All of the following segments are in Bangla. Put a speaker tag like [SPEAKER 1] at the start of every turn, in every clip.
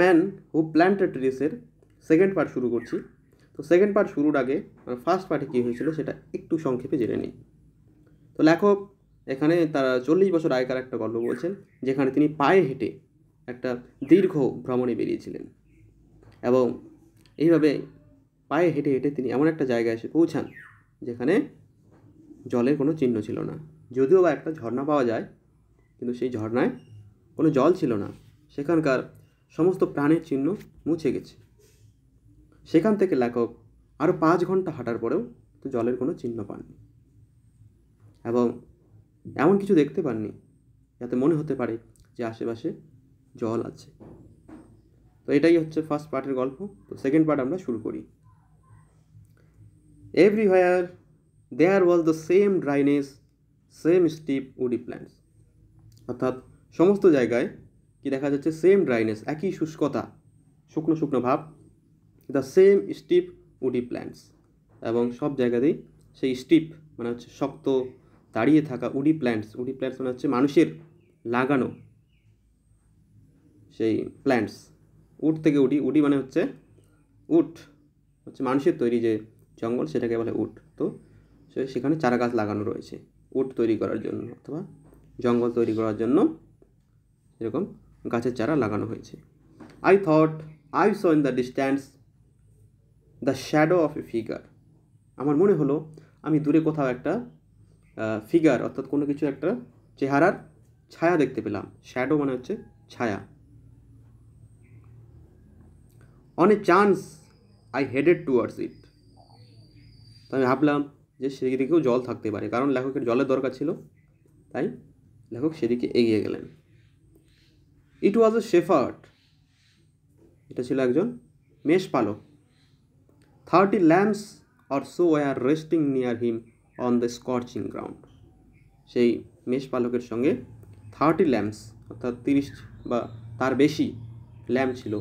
[SPEAKER 1] ম্যান হু প্ল্যান্টেড রেসের সেকেন্ড পার্ট শুরু করছি তো সেকেন্ড পার্ট শুরুর আগে ফার্স্ট পার্টে কী হয়েছিল সেটা একটু সংক্ষেপে জেনে নিই তো লেখক এখানে তারা চল্লিশ বছর আগেকার একটা গল্প বলছেন যেখানে তিনি পায়ে হেঁটে একটা দীর্ঘ ভ্রমণে বেরিয়েছিলেন এবং এইভাবে পায়ে হেঁটে হেঁটে তিনি এমন একটা জায়গায় এসে পৌঁছান যেখানে জলের কোনো চিহ্ন ছিল না যদিও বা একটা ঝর্ণা পাওয়া যায় কিন্তু সেই ঝর্ণায় কোনো জল ছিল না সেখানকার সমস্ত প্রাণের চিহ্ন মুছে গেছে সেখান থেকে লেখক আরও পাঁচ ঘন্টা হাঁটার পরেও তো জলের কোনো চিহ্ন পাননি এবং এমন কিছু দেখতে পাননি যাতে মনে হতে পারে যে আশেপাশে জল আছে তো এটাই হচ্ছে ফার্স্ট পার্টের গল্প তো সেকেন্ড পার্ট আমরা শুরু করি everywhere there was the same dryness same steep woody plants অর্থাৎ সমস্ত জায়গায় কি দেখা যাচ্ছে সেম ড্রাইনেস একই শুষ্কতা শুকনো শুকনো ভাব the same steep woody plants এবং সব জায়গাতেই সেই স্টিপ মানে হচ্ছে শক্ত দাঁড়িয়ে থাকা উডি প্ল্যান্টস উডি প্ল্যান্টস মানে হচ্ছে মানুষের লাগানো সেই প্ল্যান্টস উট থেকে উডি উডি মানে হচ্ছে উট হচ্ছে মানুষের তৈরি যে জঙ্গল সেটাকে বলে উট তো সেখানে চারা গাছ লাগানো রয়েছে উট তৈরি করার জন্য অথবা জঙ্গল তৈরি করার জন্য এরকম গাছের চারা লাগানো হয়েছে I thought I saw in the distance the shadow of a figure আমার মনে হলো আমি দূরে কোথাও একটা ফিগার অর্থাৎ কোনো কিছু একটা চেহারার ছায়া দেখতে পেলাম শ্যাডো মানে হচ্ছে ছায়া on a chance I headed towards it তো আমি ভাবলাম যে সেদিকেও জল থাকতে পারে কারণ লেখকের জলের দরকার ছিল তাই লেখক সেদিকে এগিয়ে গেলেন ইট ওয়াজ এ শেফার্ড এটা ছিল একজন মেষ পালক thirty lambs or so are resting near him on the scorching ground সেই মেষপালকের সঙ্গে থার্টি ল্যাম্পস অর্থাৎ তিরিশ বা তার বেশি ল্যাম্প ছিল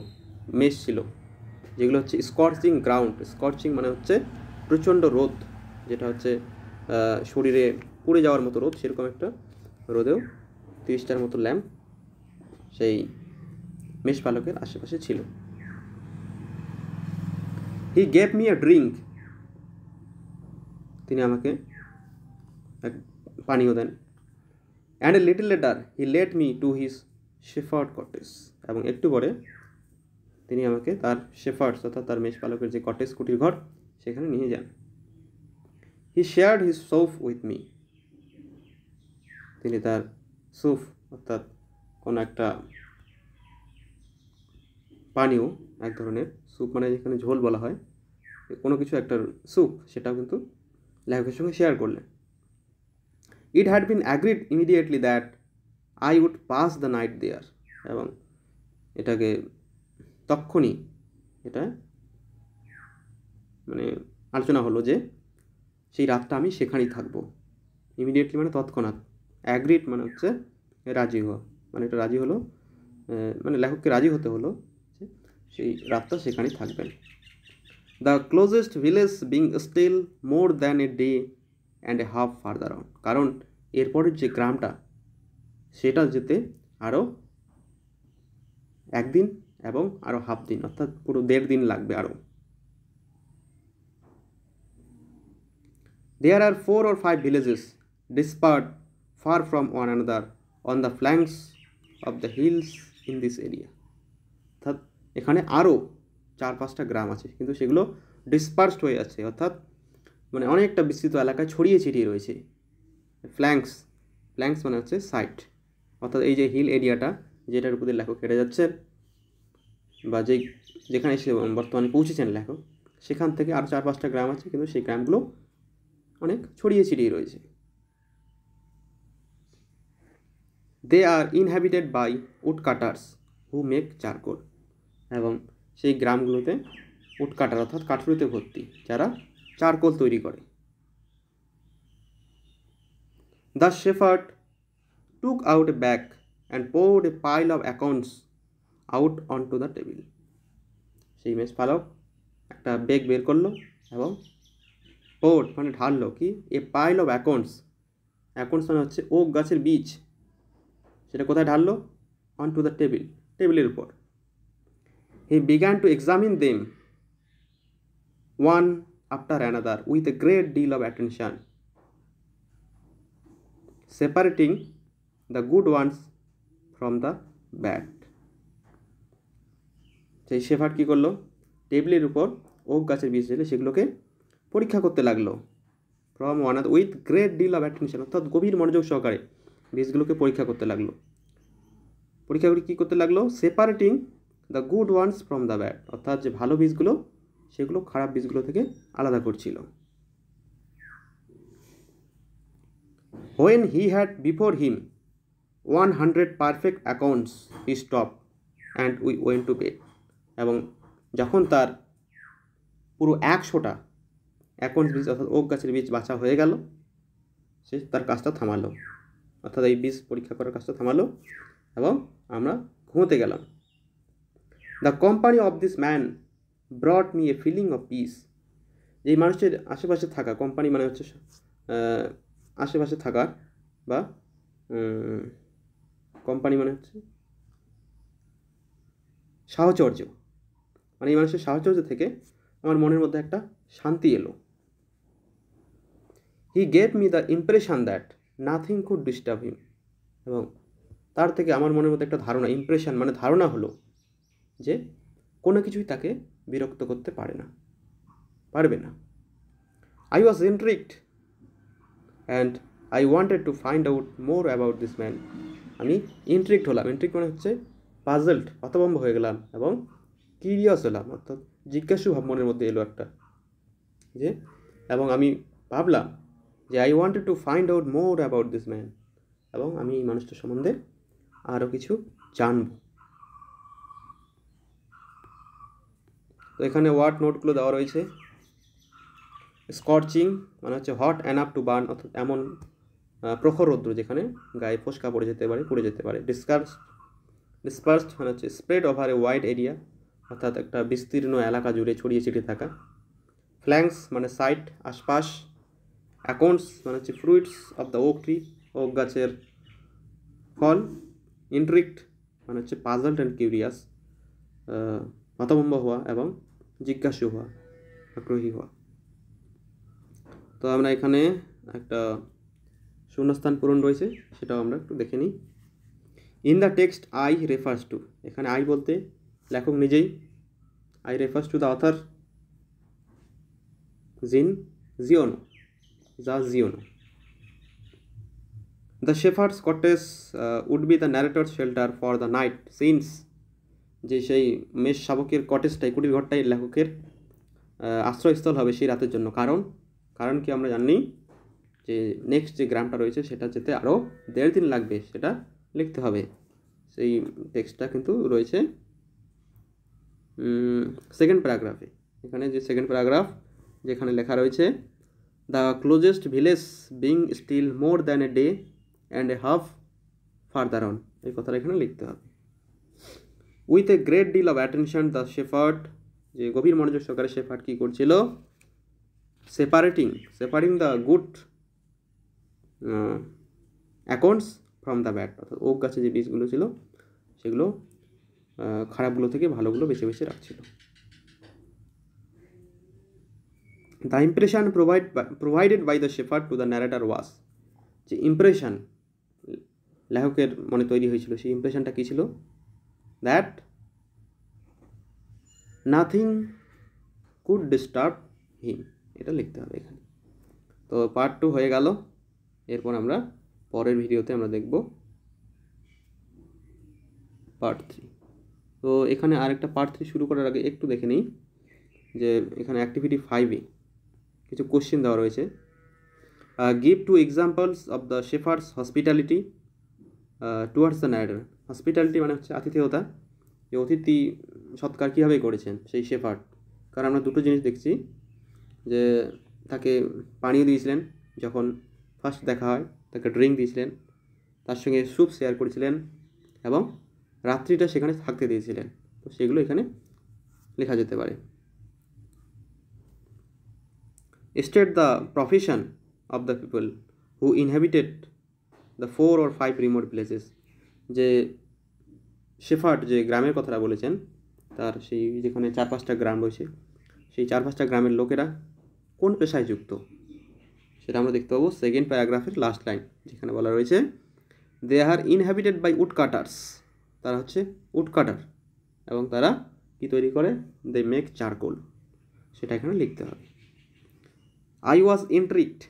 [SPEAKER 1] মেষ ছিল যেগুলো হচ্ছে স্কর্চিং গ্রাউন্ড স্কর্চিং মানে হচ্ছে প্রচণ্ড রোদ যেটা হচ্ছে শরীরে পুড়ে যাওয়ার মতো রোদ সেরকম একটা রোদেও তিরিশটার মতো ল্যাম্প সেই মেষপালকের আশেপাশে ছিল he gave me a drink তিনি আমাকে এক পানীয় দেন and a little later he led me to his shepherd cottage এবং একটু পরে তিনি আমাকে তার শেফার্ডস অর্থাৎ তার মেষপালকের যে কটেজ কুটির ঘর সেখানে নিয়ে যান he shared his soup with me তিনি তার সুফ অর্থাৎ কোনো একটা পানীয় এক ধরনের স্যুপ মানে যেখানে ঝোল বলা হয় কোনো কিছু একটা স্যুপ সেটাও কিন্তু লেখকের সঙ্গে শেয়ার করলেন it had been agreed immediately that I would pass the night there এবং এটাকে তক্ষণই এটা মানে আলোচনা হলো যে সেই রাতটা আমি সেখানেই থাকবো ইমিডিয়েটলি মানে তৎক্ষণাৎ অ্যাগ্রিড মানে হচ্ছে রাজি হওয়া মানে এটা রাজি হলো মানে লেখককে রাজি হতে হলো সেই রাতটা সেখানেই থাকবেন the closest village being still more than a day and a half further on কারণ এরপরের যে গ্রামটা সেটা যেতে আরও একদিন এবং আরও হাফ দিন অর্থাৎ পুরো দেড় দিন লাগবে আরও there are four or five villages dispersed far from one another on the flanks of the hills in this area অর্থাৎ এখানে আরও চার পাঁচটা গ্রাম আছে কিন্তু সেগুলো ডিসপার্সড হয়ে যাচ্ছে অর্থাৎ মানে অনেকটা বিস্তৃত এলাকায় ছড়িয়ে ছিটিয়ে রয়েছে ফ্ল্যাঙ্কস ফ্ল্যাঙ্কস মানে হচ্ছে সাইট অর্থাৎ এই যে হিল এরিয়াটা যেটার উপরে লেখক হেঁটে যাচ্ছেন বা যে যেখানে এসে বর্তমানে পৌঁছেছেন লেখক সেখান থেকে আর চার পাঁচটা গ্রাম আছে কিন্তু সেই গ্রামগুলো অনেক ছড়িয়ে ছিটিয়ে রয়েছে they are inhabited by wood cutters who make charcoal এবং সেই গ্রামগুলোতে উড কাটার অর্থাৎ কাঠুরিতে ভর্তি যারা চারকোল তৈরি করে the shepherd took out a bag and poured a pile of accounts out onto the table সেই মেস পালক একটা ব্যাগ বের করলো এবং পোর্ড মানে ঢাললো কি a pile of accounts accounts মানে হচ্ছে ওক গাছের বীজ সেটা কোথায় ঢাললো অন টু দ্য টেবিল টেবিলের উপর he began to examine them one after another with a great deal of attention separating the good ones from the bad সেই শেফার কী করলো টেবিলের উপর ওক গাছের বীজ ঢেলে সেগুলোকে পরীক্ষা করতে লাগলো from one with great deal of attention অর্থাৎ গভীর মনোযোগ সহকারে বীজগুলোকে পরীক্ষা করতে লাগলো পরীক্ষা করে কী করতে লাগলো separating the good ones from the bad অর্থাৎ যে ভালো বীজগুলো সেগুলো খারাপ বীজগুলো থেকে আলাদা করছিল when he had before him one hundred perfect accounts he stop and we went to bed এবং যখন তার পুরো একশোটা অ্যাকাউন্টস বীজ অর্থাৎ ওক গাছের বীজ বাঁচা হয়ে গেল সে তার কাজটা থামালো অর্থাৎ এই বীজ পরীক্ষা করার কাজটা থামালো এবং আমরা ঘুমোতে গেলাম the company of this man brought me a feeling of peace যেই মানুষের আশেপাশে থাকা কোম্পানি মানে হচ্ছে আশেপাশে থাকা বা কোম্পানি মানে হচ্ছে সাহচর্য মানে এই মানুষের সাহচর্য থেকে আমার মনের মধ্যে একটা শান্তি এলো he gave me the impression that nothing could disturb him এবং তার থেকে আমার মনের মধ্যে একটা ধারণা ইমপ্রেশন মানে ধারণা হলো যে কোনো কিছুই তাকে বিরক্ত করতে পারে না পারবে না I was intrigued and I wanted to find out more about this man আমি ইন্ট্রিক্ট হলাম ইন্ট্রিক্ট মানে হচ্ছে পাজল্ড হতভম্ব হয়ে গেলাম এবং কিরিয়াস হলাম অর্থাৎ জিজ্ঞাসু ভাব মনের মধ্যে এলো একটা যে এবং আমি ভাবলাম যে I wanted to find out more about this man এবং আমি এই মানুষটা সম্বন্ধে আরও কিছু জানব তো এখানে ওয়ার্ড নোটগুলো দেওয়া রয়েছে স্কর্চিং মানে হচ্ছে hot and up to burn অর্থাৎ এমন প্রখর রৌদ্র যেখানে গায়ে ফোসকা পড়ে যেতে পারে পড়ে যেতে পারে ডিসকার্স ডিসপার্স মানে হচ্ছে spread over a wide area অর্থাৎ একটা বিস্তীর্ণ এলাকা জুড়ে ছড়িয়ে ছিটিয়ে থাকা ফ্ল্যাংস মানে সাইড আশপাশ অ্যাকাউন্টস মানে হচ্ছে fruits of the oak tree oak গাছের ফল ইন্ট্রিক্ট মানে হচ্ছে পাজল্ট অ্যান্ড কিউরিয়াস হতভম্ব হওয়া এবং জিজ্ঞাসু হওয়া আগ্রহী হওয়া তো আমরা এখানে একটা শূন্যস্থান পূরণ রয়েছে সেটাও আমরা একটু দেখে নিই in the text I refers to এখানে আই বলতে লেখক নিজেই I refers to the author Jean Giono যা জিও না The shepherd's cottage uh, would be the narrator's shelter for the night since যে সেই মেষ শাবকের কটেজটাই কুটির ঘরটাই লেখকের uh, আশ্রয়স্থল হবে সেই রাতের জন্য কারণ কারণ কি আমরা জানি যে নেক্সট যে গ্রামটা রয়েছে সেটা যেতে আরও দেড় দিন লাগবে সেটা লিখতে হবে সেই টেক্সটটা কিন্তু রয়েছে সেকেন্ড প্যারাগ্রাফে এখানে যে সেকেন্ড প্যারাগ্রাফ যেখানে লেখা রয়েছে the closest village being still more than a day and a half farther on এই কথাটা এখানে লিখতে হবে with a great deal of attention the shepherd যে গভীর মনোযোগ সহকারে শেফার্ড কী করছিল separating separating the good accounts from the bad অর্থাৎ ওক গাছে যে বীজগুলো ছিল সেগুলো খারাপগুলো থেকে ভালোগুলো বেছে বেছে রাখছিলো The impression provide by, provided by the shepherd to the narrator was যে ইমপ্রেশন লেখকের মনে তৈরি হয়েছিল সেই ইমপ্রেশনটা কী ছিল that nothing could disturb him এটা লিখতে হবে এখানে তো পার্ট টু হয়ে গেল এরপর আমরা পরের ভিডিওতে আমরা দেখব পার্ট থ্রি তো এখানে আরেকটা পার্ট থ্রি শুরু করার আগে একটু দেখে নিই যে এখানে অ্যাক্টিভিটি ফাইভে কিছু কোশ্চেন দেওয়া রয়েছে give two examples of the shepherd's hospitality towards the narrator hospitality মানে হচ্ছে আতিথেয়তা যে অতিথি সৎকার কীভাবে করেছেন সেই শেফার্ড কারণ আমরা দুটো জিনিস দেখছি যে তাকে পানীয় দিয়েছিলেন যখন ফার্স্ট দেখা হয় তাকে ড্রিঙ্ক দিয়েছিলেন তার সঙ্গে স্যুপ শেয়ার করেছিলেন এবং রাত্রিটা সেখানে থাকতে দিয়েছিলেন তো সেগুলো এখানে লেখা যেতে পারে state the profession of the people who inhabited the four or five remote villages যে শেফার্ড যে গ্রামের কথাটা বলেছেন তার সেই যেখানে চার পাঁচটা গ্রাম রয়েছে সেই চার পাঁচটা গ্রামের লোকেরা কোন পেশায় যুক্ত সেটা আমরা দেখতে পাবো সেকেন্ড প্যারাগ্রাফের লাস্ট লাইন যেখানে বলা রয়েছে they are inhabited by wood cutters তারা হচ্ছে উড কাটার এবং তারা কি তৈরি করে দে মেক চারকোল সেটা এখানে লিখতে হবে I was intrigued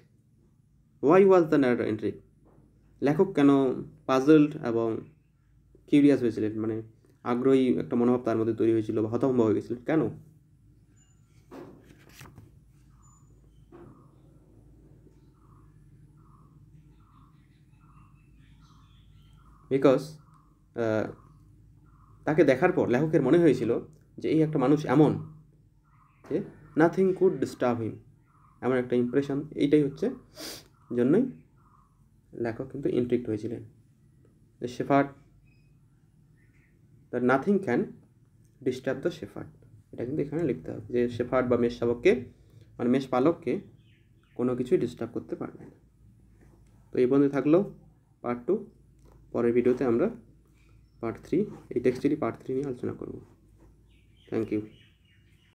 [SPEAKER 1] why was the narrator intrigued লেখক কেন পাজল্ড এবং কিউরিয়াস হয়েছিলেন মানে আগ্রহী একটা মনোভাব তার মধ্যে তৈরি হয়েছিল বা হতভম্ব হয়ে গেছিলেন কেন বিকজ তাকে দেখার পর লেখকের মনে হয়েছিল যে এই একটা মানুষ এমন যে নাথিং কুড ডিস্টার্ব হিম এমন একটা ইমপ্রেশন এইটাই হচ্ছে জন্যই লেখক কিন্তু ইন্ট্রিক্ট হয়েছিলেন the shepherd the nothing can disturb the shepherd এটা কিন্তু এখানে লিখতে হবে যে শেফার্ট বা মেষ শাবককে মানে মেষ পালককে কোনো কিছুই ডিস্টার্ব করতে পারবে না তো এই পর্যন্ত থাকলো পার্ট টু পরের ভিডিওতে আমরা পার্ট থ্রি এই টেক্সটিলি পার্ট থ্রি নিয়ে আলোচনা করব থ্যাংক ইউ